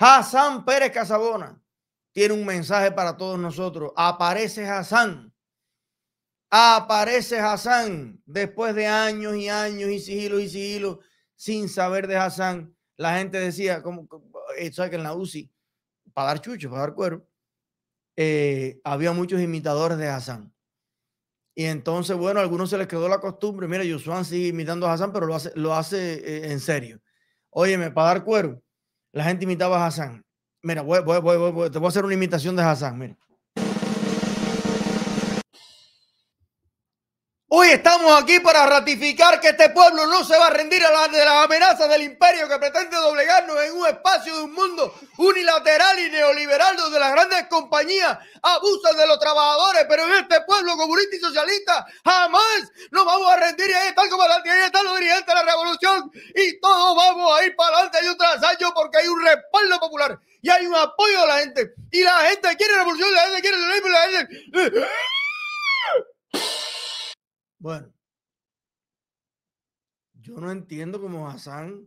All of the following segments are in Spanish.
Hassan Pérez Casabona tiene un mensaje para todos nosotros. Aparece Hassan. Aparece Hassan después de años y años y sigilos y sigilos sin saber de Hassan. La gente decía, como eh, que en la UCI, para dar chucho, para dar cuero, eh, había muchos imitadores de Hassan. Y entonces, bueno, a algunos se les quedó la costumbre. Mira, Yusuan sigue imitando a Hassan, pero lo hace, eh, en serio. Óyeme, para dar cuero la gente imitaba a Hassan. Mira, voy, voy, voy, te voy a hacer una imitación de Hassan, mira. Hoy estamos aquí para ratificar que este pueblo no se va a rendir a las de las amenazas del imperio que pretende doblegarnos en un espacio de un mundo unilateral y neoliberal donde las grandes compañías abusan de los trabajadores, pero en este pueblo comunista y socialista jamás nos vamos a rendir y ahí está como adelante ahí están los dirigentes de la revolución y todos vamos a ir para adelante y un año porque hay un respaldo popular y hay un apoyo de la gente y la gente quiere revolución, la gente quiere la gente... Bueno, yo no entiendo cómo Hassan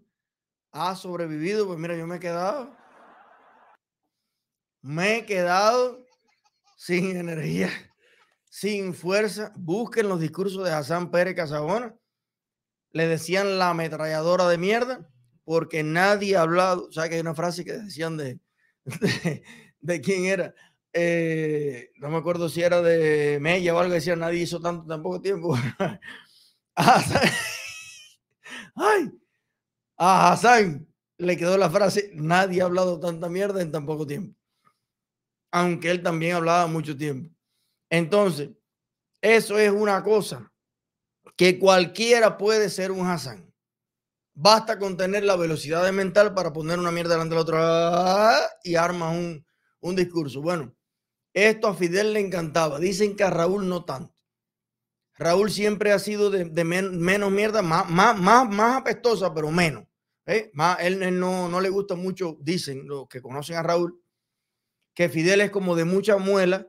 ha sobrevivido. Pues mira, yo me he quedado. Me he quedado sin energía, sin fuerza. Busquen los discursos de Hassan Pérez Casabona. Le decían la ametralladora de mierda porque nadie ha hablado. O sea, que hay una frase que decían de, de, de quién era eh, no me acuerdo si era de Mella o algo, decía, nadie hizo tanto, poco tiempo. a a Hassan le quedó la frase, nadie ha hablado tanta mierda en tan poco tiempo. Aunque él también hablaba mucho tiempo. Entonces, eso es una cosa que cualquiera puede ser un Hassan. Basta con tener la velocidad de mental para poner una mierda delante de la otra ah, y armas un discurso. Bueno, esto a Fidel le encantaba. Dicen que a Raúl no tanto. Raúl siempre ha sido de, menos mierda, más, más, más, apestosa, pero menos. ¿eh? Más, él, no, no le gusta mucho, dicen los que conocen a Raúl, que Fidel es como de mucha muela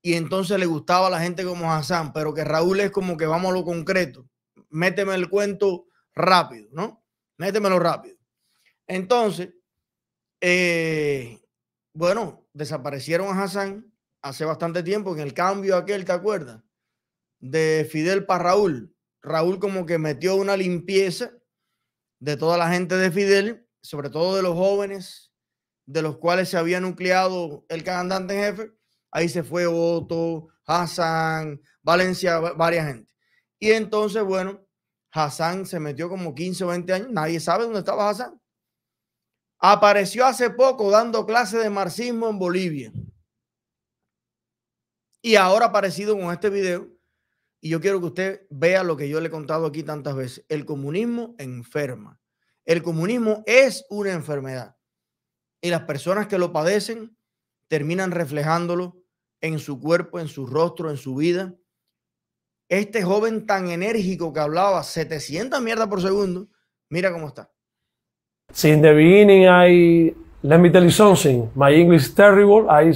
y entonces le gustaba a la gente como Hassan, pero que Raúl es como que vamos a lo concreto. Méteme el cuento rápido, ¿no? Métemelo rápido. Entonces, eh, bueno, desaparecieron a Hassan hace bastante tiempo, en el cambio aquel, ¿te acuerdas? De Fidel para Raúl. Raúl como que metió una limpieza de toda la gente de Fidel, sobre todo de los jóvenes, de los cuales se había nucleado el en jefe. Ahí se fue Otto, Hassan, Valencia, varias gente. Y entonces, bueno, Hassan se metió como 15 o 20 años. Nadie sabe dónde estaba Hassan apareció hace poco dando clase de marxismo en Bolivia. Y ahora aparecido con este video, y yo quiero que usted vea lo que yo le he contado aquí tantas veces, el comunismo enferma. El comunismo es una enfermedad. Y las personas que lo padecen terminan reflejándolo en su cuerpo, en su rostro, en su vida. Este joven tan enérgico que hablaba 700 mierdas por segundo, mira cómo está. See, in the beginning, I let me tell you something. My English is terrible. I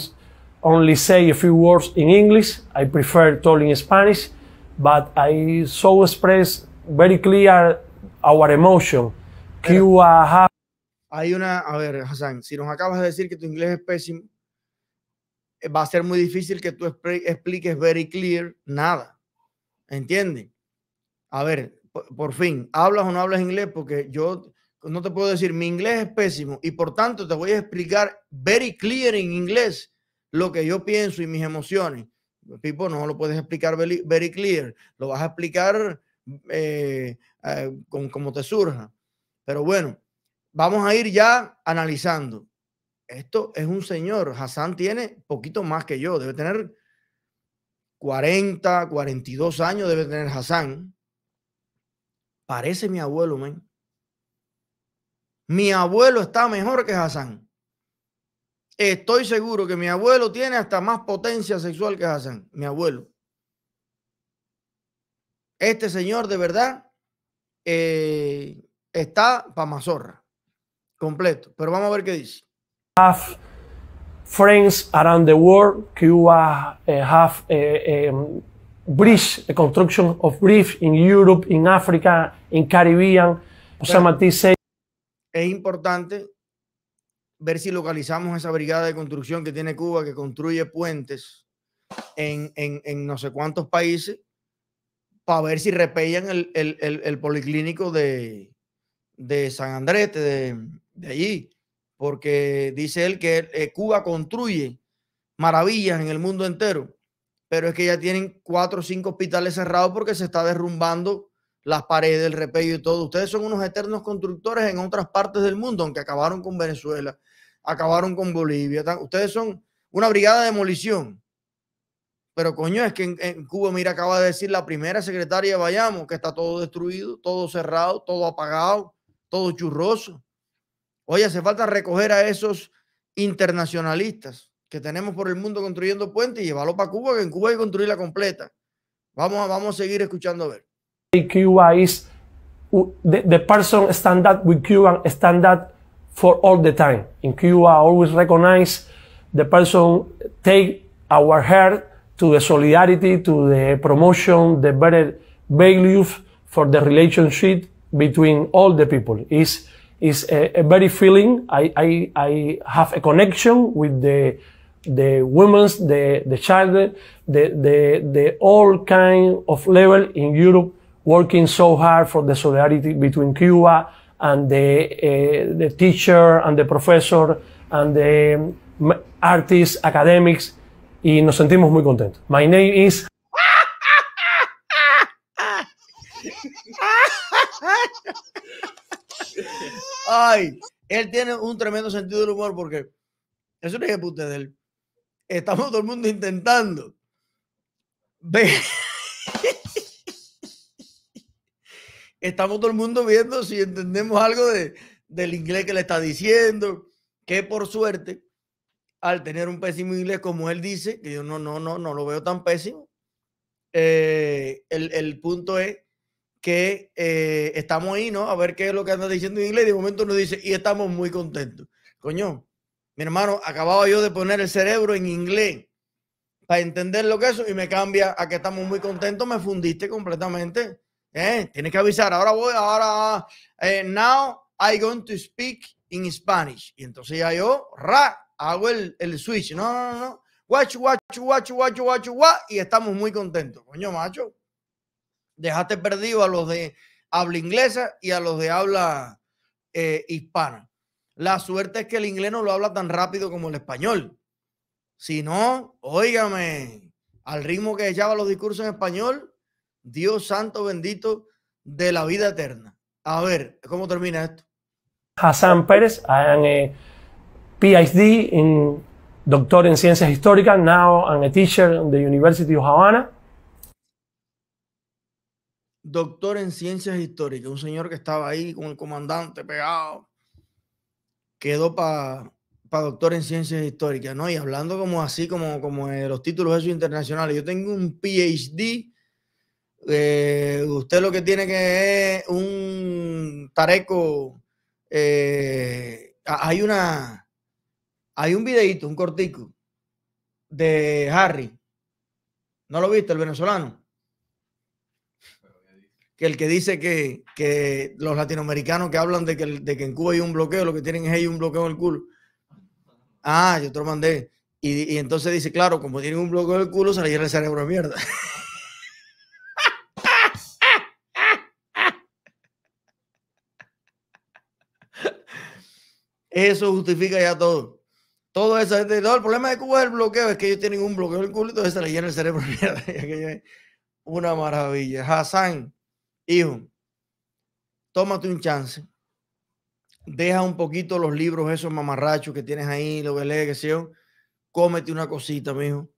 only say a few words in English. I prefer talking Spanish, but I so express very clear our emotion. Cuba Hay una, a ver, Hassan, si nos acabas de decir que tu inglés es pésimo, eh, va a ser muy difícil que tú expliques very clear nada. ¿Entiendes? A ver, por fin, ¿hablas o no hablas inglés? Porque yo no te puedo decir, mi inglés es pésimo y por tanto te voy a explicar very clear en inglés lo que yo pienso y mis emociones. Pipo, no lo puedes explicar very, clear, lo vas a explicar eh, eh, con, como te surja. Pero bueno, vamos a ir ya analizando. Esto es un señor, Hassan tiene poquito más que yo, debe tener 40, 42 años, debe tener Hassan. Parece mi abuelo, men. Mi abuelo está mejor que Hassan. Estoy seguro que mi abuelo tiene hasta más potencia sexual que Hassan, mi abuelo. Este señor de verdad eh, está para mazorra, completo. Pero vamos a ver qué dice. friends around the world, Cuba eh, have eh, em, bridge, construction of bridge in Europe, in Africa, in Caribbean. Osama es importante ver si localizamos esa brigada de construcción que tiene Cuba, que construye puentes en, no sé cuántos países, para ver si repellan el, policlínico de, San Andrés, de, de, allí, porque dice él que eh, Cuba construye maravillas en el mundo entero, pero es que ya tienen cuatro o cinco hospitales cerrados porque se está derrumbando las paredes, el repello y todo. Ustedes son unos eternos constructores en otras partes del mundo, aunque acabaron con Venezuela, acabaron con Bolivia. Ustedes son una brigada de demolición. Pero coño, es que en, Cuba, mira, acaba de decir la primera secretaria de Bayamo que está todo destruido, todo cerrado, todo apagado, todo churroso. Oye, hace falta recoger a esos internacionalistas que tenemos por el mundo construyendo puentes y llevarlo para Cuba, que en Cuba hay que construirla completa. Vamos vamos a seguir escuchando a ver. Cuba is the, the person standard with Cuban standard for all the time. In Cuba, I always recognize the person take our heart to the solidarity, to the promotion, the better values for the relationship between all the people. Is is a, a, very feeling. I, I I have a connection with the the women's, the the child, the the the all kind of level in Europe working so hard for the solidarity between Cuba and the, eh, teacher and the professor and the mm, artists, academics, y nos sentimos muy contentos. My name is... Ay, él tiene un tremendo sentido del humor porque es un ejemplo de él. Estamos todo el mundo intentando ver estamos todo el mundo viendo si entendemos algo de, del inglés que le está diciendo, que por suerte, al tener un pésimo inglés como él dice, que yo no, no, no, no lo veo tan pésimo, eh, el, punto es que eh, estamos ahí, ¿no? A ver qué es lo que anda diciendo en inglés y de momento nos dice, y estamos muy contentos. Coño, mi hermano, acababa yo de poner el cerebro en inglés para entender lo que es eso y me cambia a que estamos muy contentos, me fundiste completamente. Eh, tienes que avisar, ahora voy, ahora, eh, now I going to speak in Spanish. Y entonces ya yo, ra, hago el, switch. No, no, no, guacho, guacho, guacho, guacho, guacho, guacho, y estamos muy contentos. Coño, macho, dejaste perdido a los de habla inglesa y a los de habla eh, hispana. La suerte es que el inglés no lo habla tan rápido como el español. Si no, óigame, al ritmo que echaba los discursos en español, Dios santo bendito de la vida eterna. A ver, ¿cómo termina esto? Hassan Pérez, eh, PhD doctor en ciencias históricas, now I'm a teacher in the University of Havana. Doctor en ciencias históricas, un señor que estaba ahí con el comandante pegado, quedó para pa doctor en ciencias históricas, ¿no? Y hablando como así, como, como de los títulos esos internacionales, yo tengo un PhD eh, usted lo que tiene que es un tareco. Eh, hay una. Hay un videito, un cortico de Harry. ¿No lo viste, el venezolano? Que el que dice que, que los latinoamericanos que hablan de que, de que, en Cuba hay un bloqueo, lo que tienen es ellos un bloqueo en el culo. Ah, yo te lo mandé. Y, entonces dice, claro, como tienen un bloqueo en el culo, se le llena el cerebro de mierda. Eso justifica ya todo. Todo eso. el problema de Cuba es el bloqueo. Es que ellos tienen un bloqueo en el y todo se le llena el cerebro. Una maravilla. Hassan, hijo, tómate un chance. Deja un poquito los libros, esos mamarrachos que tienes ahí, lo que lees, que sé Cómete una cosita, mijo.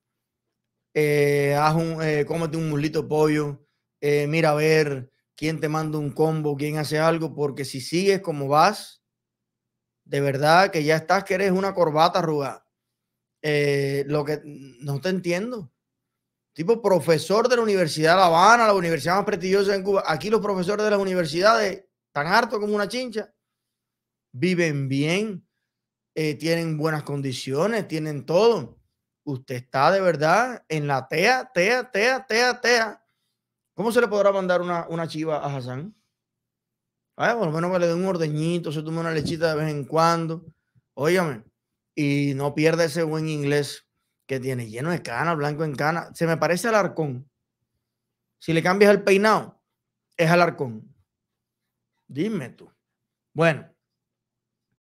Eh, haz un, eh, cómete un muslito pollo. Eh, mira a ver quién te manda un combo, quién hace algo, porque si sigues como vas, de verdad que ya estás que eres una corbata arrugada. Eh, lo que no te entiendo. Tipo profesor de la Universidad de La Habana, la universidad más prestigiosa en Cuba. Aquí los profesores de las universidades, tan hartos como una chincha, viven bien, eh, tienen buenas condiciones, tienen todo. Usted está de verdad en la TEA, TEA, TEA, TEA, TEA. ¿Cómo se le podrá mandar una, una chiva a Hassan? por lo menos que le doy un ordeñito, se tome una lechita de vez en cuando. Óyame, y no pierda ese buen inglés que tiene, lleno de cana, blanco en cana. Se me parece al arcón. Si le cambias el peinado, es al arcón. Dime tú. Bueno,